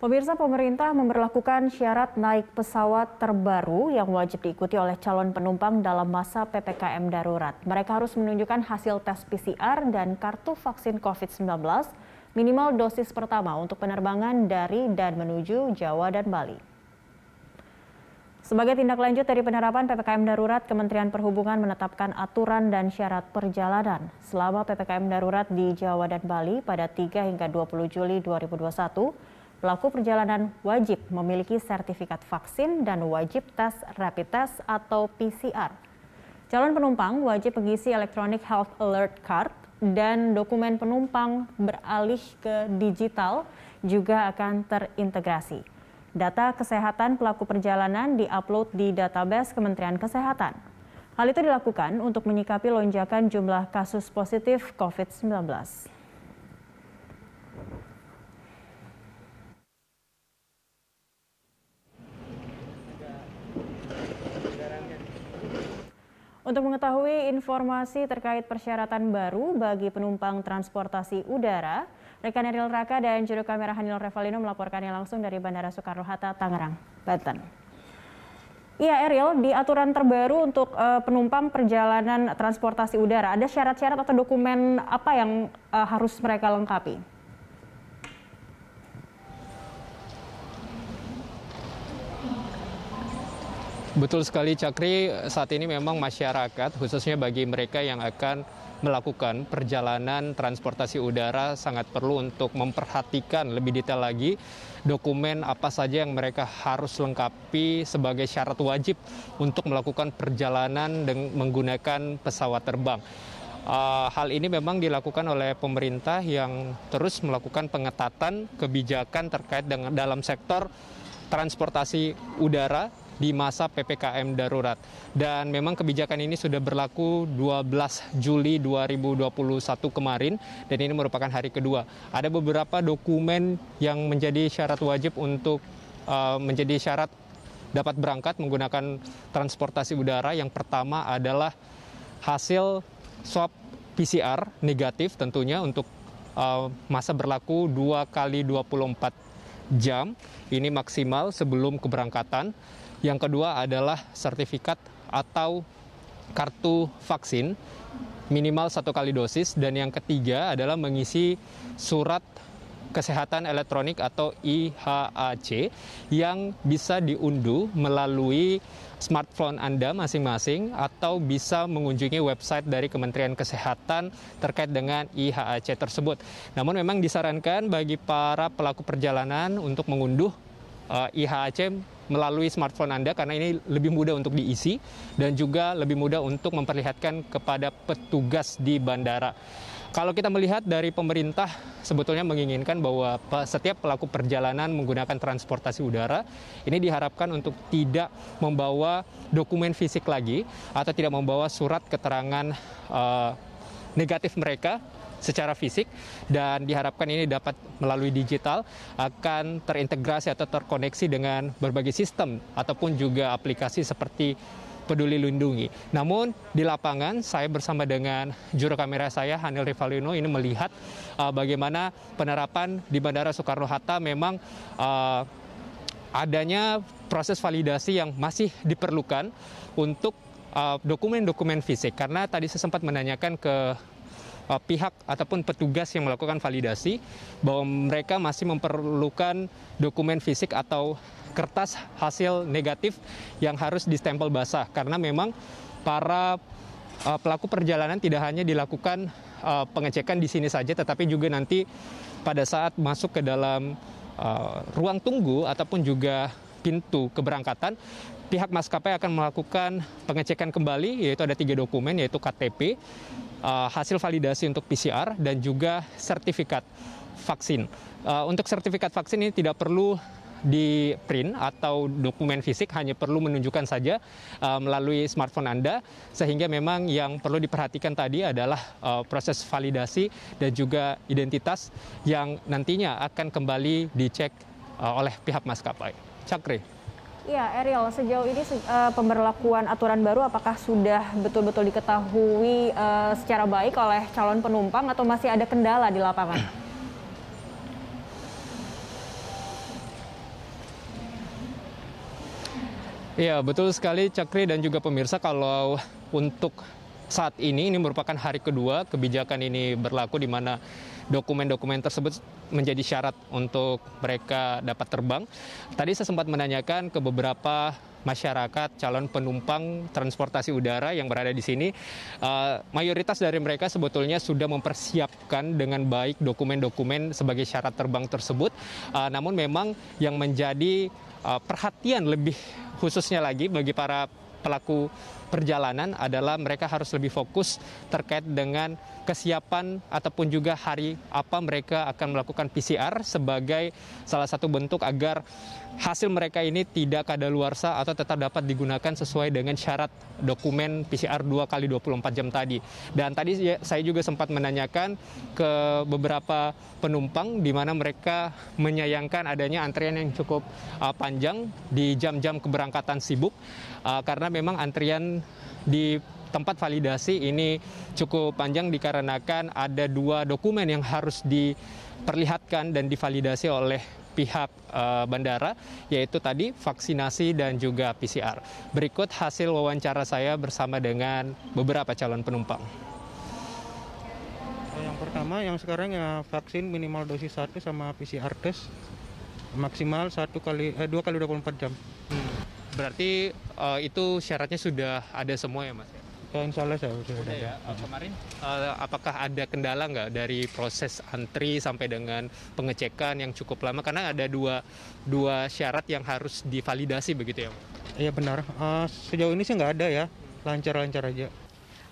Pemirsa pemerintah memperlakukan syarat naik pesawat terbaru yang wajib diikuti oleh calon penumpang dalam masa PPKM darurat. Mereka harus menunjukkan hasil tes PCR dan kartu vaksin COVID-19 minimal dosis pertama untuk penerbangan dari dan menuju Jawa dan Bali. Sebagai tindak lanjut dari penerapan PPKM darurat, Kementerian Perhubungan menetapkan aturan dan syarat perjalanan selama PPKM darurat di Jawa dan Bali pada 3 hingga 20 Juli 2021 Pelaku perjalanan wajib memiliki sertifikat vaksin dan wajib tes rapid test atau PCR. Calon penumpang wajib mengisi electronic health alert card dan dokumen penumpang beralih ke digital juga akan terintegrasi. Data kesehatan pelaku perjalanan diupload di database Kementerian Kesehatan. Hal itu dilakukan untuk menyikapi lonjakan jumlah kasus positif COVID-19. Untuk mengetahui informasi terkait persyaratan baru bagi penumpang transportasi udara, rekan Eril Raka dan juru kamera Hanil Revalino melaporkannya langsung dari Bandara Soekarno-Hatta, Tangerang, Banten. Iya Eril, di aturan terbaru untuk uh, penumpang perjalanan transportasi udara, ada syarat-syarat atau dokumen apa yang uh, harus mereka lengkapi? Betul sekali Cakri, saat ini memang masyarakat khususnya bagi mereka yang akan melakukan perjalanan transportasi udara sangat perlu untuk memperhatikan lebih detail lagi dokumen apa saja yang mereka harus lengkapi sebagai syarat wajib untuk melakukan perjalanan dengan menggunakan pesawat terbang. Uh, hal ini memang dilakukan oleh pemerintah yang terus melakukan pengetatan kebijakan terkait dengan dalam sektor transportasi udara di masa PPKM darurat. Dan memang kebijakan ini sudah berlaku 12 Juli 2021 kemarin dan ini merupakan hari kedua. Ada beberapa dokumen yang menjadi syarat wajib untuk uh, menjadi syarat dapat berangkat menggunakan transportasi udara. Yang pertama adalah hasil swab PCR negatif tentunya untuk eh, masa berlaku 2 kali 24 jam. Ini maksimal sebelum keberangkatan. Yang kedua adalah sertifikat atau kartu vaksin minimal satu kali dosis dan yang ketiga adalah mengisi surat kesehatan elektronik atau IHAC yang bisa diunduh melalui smartphone Anda masing-masing atau bisa mengunjungi website dari Kementerian Kesehatan terkait dengan IHAC tersebut. Namun memang disarankan bagi para pelaku perjalanan untuk mengunduh uh, eh, IHAC melalui smartphone Anda karena ini lebih mudah untuk diisi dan juga lebih mudah untuk memperlihatkan kepada petugas di bandara. Kalau kita melihat dari pemerintah sebetulnya menginginkan bahwa setiap pelaku perjalanan menggunakan transportasi udara ini diharapkan untuk tidak membawa dokumen fisik lagi atau tidak membawa surat keterangan uh, negatif mereka secara fisik dan diharapkan ini dapat melalui digital akan terintegrasi atau terkoneksi dengan berbagai sistem ataupun juga aplikasi seperti peduli lindungi. Namun di lapangan saya bersama dengan juru kamera saya Hanil Rivalino ini melihat uh, bagaimana penerapan di Bandara Soekarno-Hatta memang uh, adanya proses validasi yang masih diperlukan untuk uh, dokumen-dokumen uh, dokumen -dokumen fisik karena tadi saya sempat menanyakan ke Uh, pihak ataupun petugas yang melakukan validasi bahwa mereka masih memerlukan dokumen fisik atau kertas hasil negatif yang harus distempel basah karena memang para uh, pelaku perjalanan tidak hanya dilakukan uh, pengecekan di sini saja, tetapi juga nanti pada saat masuk ke dalam uh, ruang tunggu ataupun juga pintu keberangkatan, pihak maskapai akan melakukan pengecekan kembali, yaitu ada tiga dokumen, yaitu KTP, uh, hasil validasi untuk PCR dan juga sertifikat vaksin. Uh, untuk sertifikat vaksin ini tidak perlu di print atau dokumen fisik hanya perlu menunjukkan saja uh, melalui smartphone Anda sehingga memang yang perlu diperhatikan tadi adalah uh, proses validasi dan juga identitas yang nantinya akan kembali dicek uh, oleh pihak maskapai. Cakri. Ya, Ariel, sejauh ini uh, pemberlakuan aturan baru apakah sudah betul-betul diketahui uh, secara baik oleh calon penumpang atau masih ada kendala di lapangan? Ya betul sekali Cakri dan juga pemirsa kalau untuk saat ini ini merupakan hari kedua kebijakan ini berlaku di mana dokumen-dokumen tersebut menjadi syarat untuk mereka dapat terbang. Tadi saya sempat menanyakan ke beberapa masyarakat calon penumpang transportasi udara yang berada di sini uh, mayoritas dari mereka sebetulnya sudah mempersiapkan dengan baik dokumen-dokumen sebagai syarat terbang tersebut uh, namun memang yang menjadi uh, perhatian lebih khususnya lagi bagi para pelaku perjalanan adalah mereka harus lebih fokus terkait dengan kesiapan ataupun juga hari apa mereka akan melakukan PCR sebagai salah satu bentuk agar hasil mereka ini tidak kadaluarsa atau tetap dapat digunakan sesuai dengan syarat dokumen PCR 2 kali 24 jam tadi. Dan tadi ya, saya juga sempat menanyakan ke beberapa penumpang di mana mereka menyayangkan adanya antrian yang cukup uh, panjang di jam-jam keberangkatan sibuk uh, karena memang antrian di tempat validasi ini cukup panjang dikarenakan ada dua dokumen yang harus diperlihatkan dan divalidasi oleh pihak eh, bandara yaitu tadi vaksinasi dan juga PCR. Berikut hasil wawancara saya bersama dengan beberapa calon penumpang. Eh, yang pertama yang sekarang ya vaksin minimal dosis 1 sama PCR test maksimal satu kali eh, 2 kali 24 jam. Hmm. Berarti uh, itu syaratnya sudah ada semua ya, Mas? Ya, insya Allah sudah ada. Ya. Uh, kemarin uh, apakah ada kendala nggak dari proses antri sampai dengan pengecekan yang cukup lama? Karena ada dua, dua syarat yang harus divalidasi begitu ya, Mas? Iya benar. Uh, sejauh ini sih nggak ada ya, lancar-lancar aja.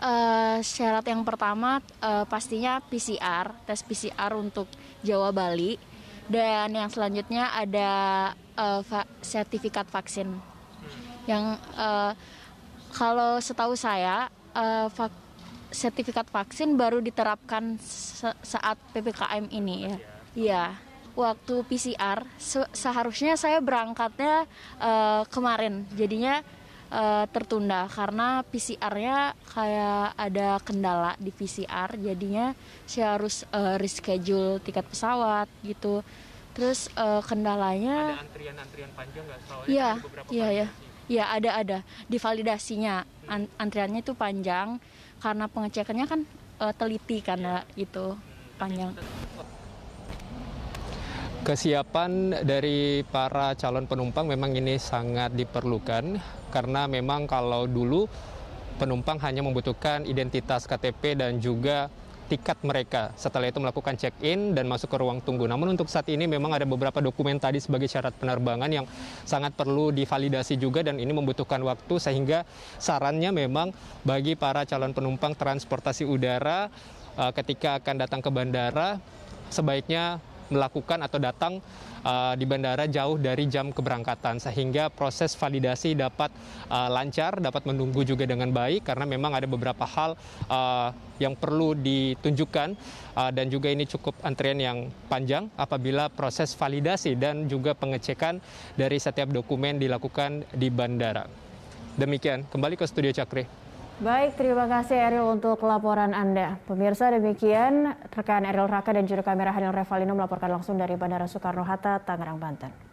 Uh, syarat yang pertama uh, pastinya PCR, tes PCR untuk Jawa Bali dan yang selanjutnya ada uh, sertifikat vaksin yang uh, kalau setahu saya uh, sertifikat vaksin baru diterapkan saat ppkm ini ya. Iya. Waktu PCR se seharusnya saya berangkatnya uh, kemarin, jadinya uh, tertunda karena PCR-nya kayak ada kendala di PCR, jadinya saya harus uh, reschedule tiket pesawat gitu. Terus uh, kendalanya ada antrian-antrian panjang nggak? Soalnya iya, iya, iya. Ya ada ada divalidasinya antriannya itu panjang karena pengecekannya kan uh, teliti karena iya. itu panjang. Kesiapan dari para calon penumpang memang ini sangat diperlukan karena memang kalau dulu penumpang hanya membutuhkan identitas KTP dan juga tiket mereka. Setelah itu melakukan check-in dan masuk ke ruang tunggu. Namun untuk saat ini memang ada beberapa dokumen tadi sebagai syarat penerbangan yang sangat perlu divalidasi juga dan ini membutuhkan waktu sehingga sarannya memang bagi para calon penumpang transportasi udara eh, ketika akan datang ke bandara sebaiknya melakukan atau datang uh, di bandara jauh dari jam keberangkatan sehingga proses validasi dapat uh, lancar, dapat menunggu juga dengan baik karena memang ada beberapa hal uh, yang perlu ditunjukkan uh, dan juga ini cukup antrian yang panjang apabila proses validasi dan juga pengecekan dari setiap dokumen dilakukan di bandara. Demikian, kembali ke studio Cakri. Baik, terima kasih Eril untuk laporan Anda. Pemirsa demikian rekan Eril Raka dan juru kamera Hanil Revalino melaporkan langsung dari Bandara Soekarno-Hatta, Tangerang, Banten.